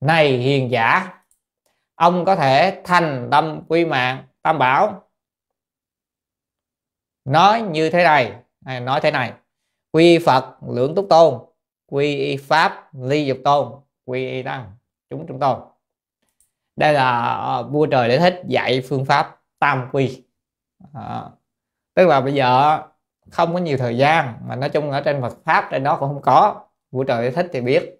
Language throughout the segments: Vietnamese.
này hiền giả ông có thể thành tâm quy mạng tam bảo nói như thế này à, nói thế này quy phật lưỡng túc tôn quy y pháp ly dục tôn quy y tăng chúng chúng tôn đây là ờ, vua trời để thích dạy phương pháp tam quy à, tức là bây giờ không có nhiều thời gian mà nói chung ở trên Phật pháp trên đó cũng không có vua trời để thích thì biết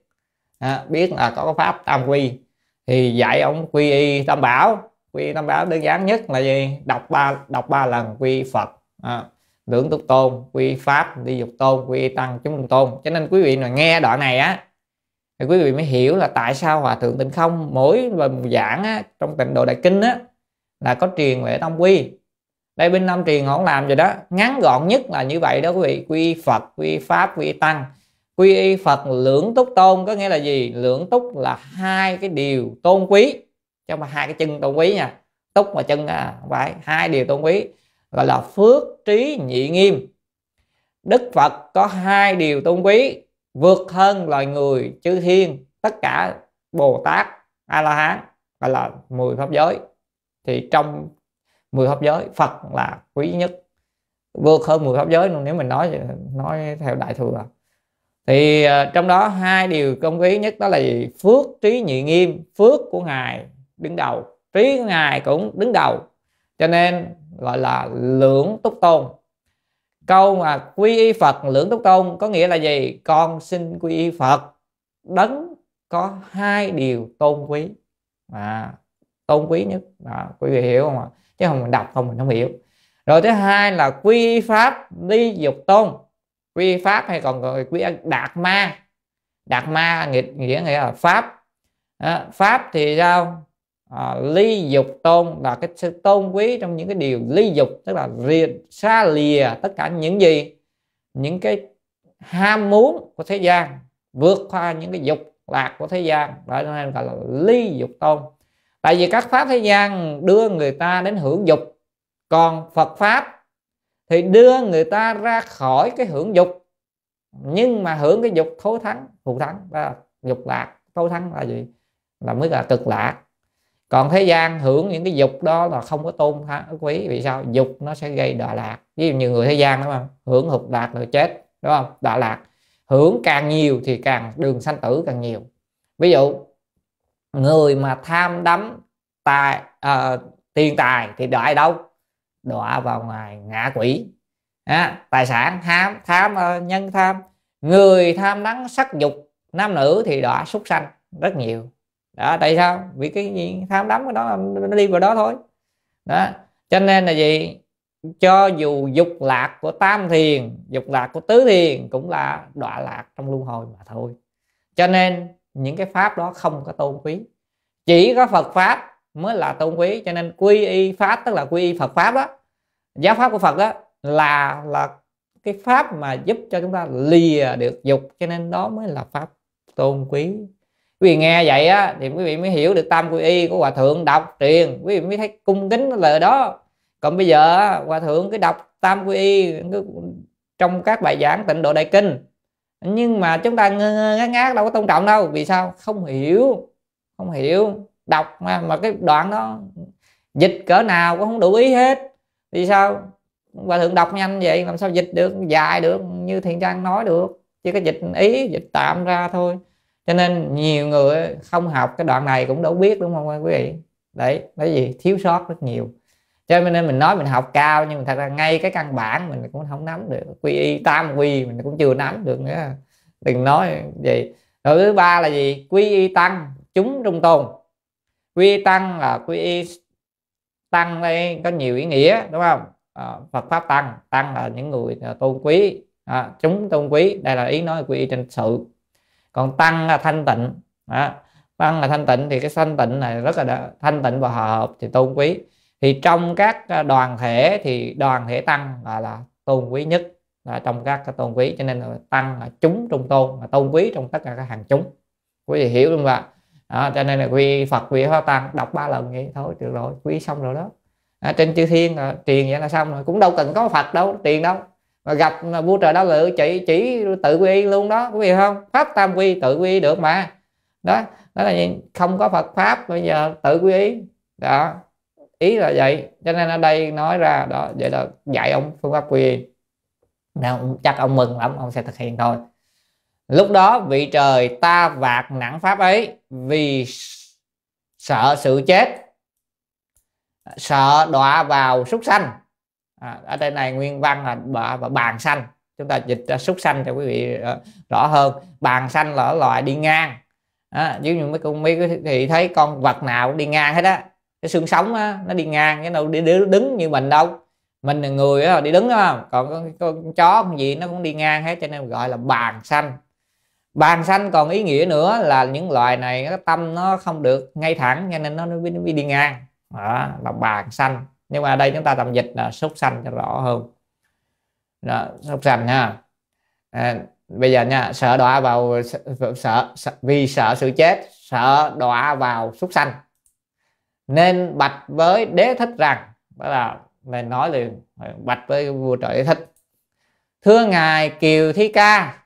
à, biết là có pháp tam quy thì dạy ông quy y tam bảo quy y tam bảo đơn giản nhất là gì đọc ba đọc ba lần quy phật à, lưỡng túc tôn quy pháp đi dục tôn quy tăng chúng tôn cho nên quý vị mà nghe đoạn này á thì quý vị mới hiểu là tại sao hòa thượng tịnh không mỗi lần giảng á, trong tịnh độ đại kinh á là có truyền về tam quy đây bên năm truyền họ làm rồi đó ngắn gọn nhất là như vậy đó quý vị quy phật quy pháp quy tăng quy y phật lưỡng túc tôn có nghĩa là gì lưỡng túc là hai cái điều tôn quý trong mà hai cái chân tôn quý nha túc và chân à phải hai điều tôn quý gọi là phước trí nhị nghiêm đức phật có hai điều tôn quý vượt hơn loài người chư thiên tất cả bồ tát a la hán gọi là mười pháp giới thì trong mười pháp giới phật là quý nhất vượt hơn mười pháp giới nếu mình nói nói theo đại thừa à thì ờ, trong đó hai điều công ý nhất đó là gì? phước trí nhị nghiêm phước của ngài đứng đầu trí của ngài cũng đứng đầu cho nên gọi là lưỡng túc tôn câu mà quy y phật lưỡng túc tôn có nghĩa là gì con xin quy y phật đấng có hai điều tôn quý mà tôn quý nhất à, quý vị hiểu không ạ chứ không mình đọc không mình không hiểu rồi thứ hai là quy y pháp ly dục tôn quy pháp hay còn gọi quy đạt ma đạt ma nghĩa nghĩa là pháp pháp thì sao à, ly dục tôn là cái sự tôn quý trong những cái điều ly dục tức là rìa, xa lìa tất cả những gì những cái ham muốn của thế gian vượt qua những cái dục lạc của thế gian đó nên gọi là ly dục tôn tại vì các pháp thế gian đưa người ta đến hưởng dục còn phật pháp thì đưa người ta ra khỏi cái hưởng dục nhưng mà hưởng cái dục thối thắng phụ thắng là dục lạc thối thắng là gì là mới là cực lạc còn thế gian hưởng những cái dục đó là không có tôn thắng quý vì sao dục nó sẽ gây đọa lạc ví dụ như người thế gian đúng không hưởng hụt lạc rồi chết đúng không đọa lạc hưởng càng nhiều thì càng đường sanh tử càng nhiều ví dụ người mà tham đắm tài uh, tiền tài thì đợi đâu đọa vào ngoài ngạ quỷ à, tài sản tham, tham ờ, nhân tham người tham đắm sắc dục nam nữ thì đọa súc sanh rất nhiều đó tại sao vì cái gì tham đắm cái đó nó đi vào đó thôi đó cho nên là gì cho dù dục lạc của tam thiền dục lạc của tứ thiền cũng là đọa lạc trong luân hồi mà thôi cho nên những cái pháp đó không có tôn quý chỉ có phật pháp mới là tôn quý cho nên quy y pháp tức là quy y Phật pháp đó giáo pháp của Phật đó là là cái pháp mà giúp cho chúng ta lìa được dục cho nên đó mới là pháp tôn quý quý vị nghe vậy á thì quý vị mới hiểu được tam quy y của hòa thượng đọc truyền quý vị mới thấy cung kính lời đó còn bây giờ hòa thượng cứ đọc tam quy y trong các bài giảng tịnh độ đại kinh nhưng mà chúng ta ngơ ngơ ngác ngác đâu có tôn trọng đâu vì sao không hiểu không hiểu đọc mà, mà cái đoạn đó dịch cỡ nào cũng không đủ ý hết vì sao và thượng đọc nhanh vậy làm sao dịch được dài được như thiện trang nói được chứ cái dịch ý dịch tạm ra thôi cho nên nhiều người không học cái đoạn này cũng đâu biết đúng không quý vị đấy nói gì thiếu sót rất nhiều cho nên mình nói mình học cao nhưng mà thật ra ngay cái căn bản mình cũng không nắm được quy y tam quy mình cũng chưa nắm được nữa đừng nói vậy rồi thứ ba là gì quy y tăng chúng trung tôn quy tăng là quy tăng đây có nhiều ý nghĩa đúng không à, Phật pháp tăng tăng là những người ờ, tôn quý à, chúng tôn quý đây là ý nói quy y trên sự còn tăng là thanh tịnh à, tăng là thanh tịnh thì cái thanh tịnh này rất là thanh tịnh và hòa hợp thì tôn quý thì trong các ờ, đoàn thể thì đoàn thể tăng là là tôn quý nhất là trong các tôn quý cho nên là tăng là chúng trung tôn là tôn quý trong tất cả các hàng chúng quý vị hiểu không ạ đó, cho nên là quy phật quy hoa tăng đọc ba lần vậy thôi được rồi quy xong rồi đó à, trên chư thiên à, truyền vậy là xong rồi cũng đâu cần có phật đâu tiền đâu mà gặp mà vua trời đó lự chỉ chỉ tự quy luôn đó quý vị không pháp tam quy tự quy được mà đó đó là không có phật pháp bây giờ tự quy ý đó ý là vậy cho nên ở đây nói ra đó vậy là dạy ông phương pháp quy nào chắc ông mừng lắm ông sẽ thực hiện thôi lúc đó vị trời ta vạc nặng pháp ấy vì sợ sự chết sợ đọa vào súc sanh à, ở đây này nguyên văn là bà bà bàn xanh chúng ta dịch ra súc sanh cho quý vị ờ, rõ hơn bàn xanh là loài đi ngang à, giống như mấy con mấy thì thấy con vật nào cũng đi ngang hết á cái xương sống á, nó đi ngang cái đâu đi, đi đứng như mình đâu mình là người á, đi đứng đó, còn con, con, con chó con gì nó cũng đi ngang hết cho nên gọi là bàn xanh bàn xanh còn ý nghĩa nữa là những loài này cái tâm nó không được ngay thẳng cho nên nó nó đi đi ngang đó, là bàn xanh nhưng mà đây chúng ta tạm dịch là súc xanh cho rõ hơn đó, súc xanh nha à, bây giờ nha sợ đọa vào sợ, sợ vì sợ sự chết sợ đọa vào súc xanh nên bạch với đế thích rằng đó là mình nói liền bạch với vua trời đế thích thưa ngài kiều thí ca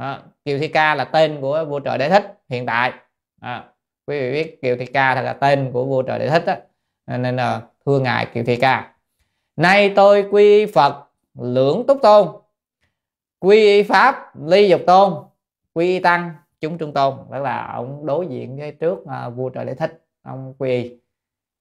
à, kiều thi ca là tên của vua trời đế thích hiện tại à, quý vị biết kiều thi ca thật là tên của vua trời đế thích á nên là thưa ngài kiều thi ca nay tôi quy phật lưỡng túc tôn quy pháp ly dục tôn quy tăng chúng trung tôn đó là ông đối diện với trước à, vua trời đế thích ông quy y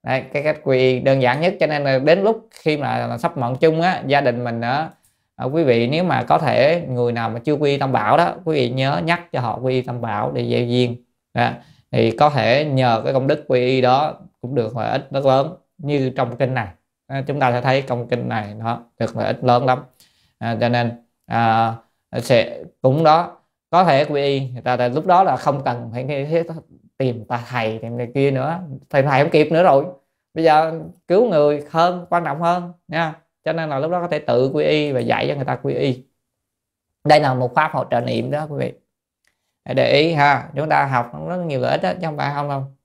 Đấy, cái cách quy đơn giản nhất cho nên là đến lúc khi mà, mà sắp mọn chung á gia đình mình á à, quý vị nếu mà có thể người nào mà chưa quy tâm bảo đó quý vị nhớ nhắc cho họ quy tâm bảo để gieo duyên đó. Dạ. thì có thể nhờ cái công đức quy y đó cũng được lợi ích rất lớn như trong kinh này à, chúng ta sẽ thấy trong kinh này nó được lợi ích lớn lắm à, cho nên à, sẽ cũng đó có thể quy y người ta lúc đó là không cần phải tìm ta thầy tìm người kia nữa thầy thầy không kịp nữa rồi bây giờ cứu người hơn quan trọng hơn nha cho nên là lúc đó có thể tự quy y và dạy cho người ta quy y đây là một pháp hỗ trợ niệm đó quý vị để ý ha chúng ta học nó rất nhiều lợi ích đó chứ không phải không đâu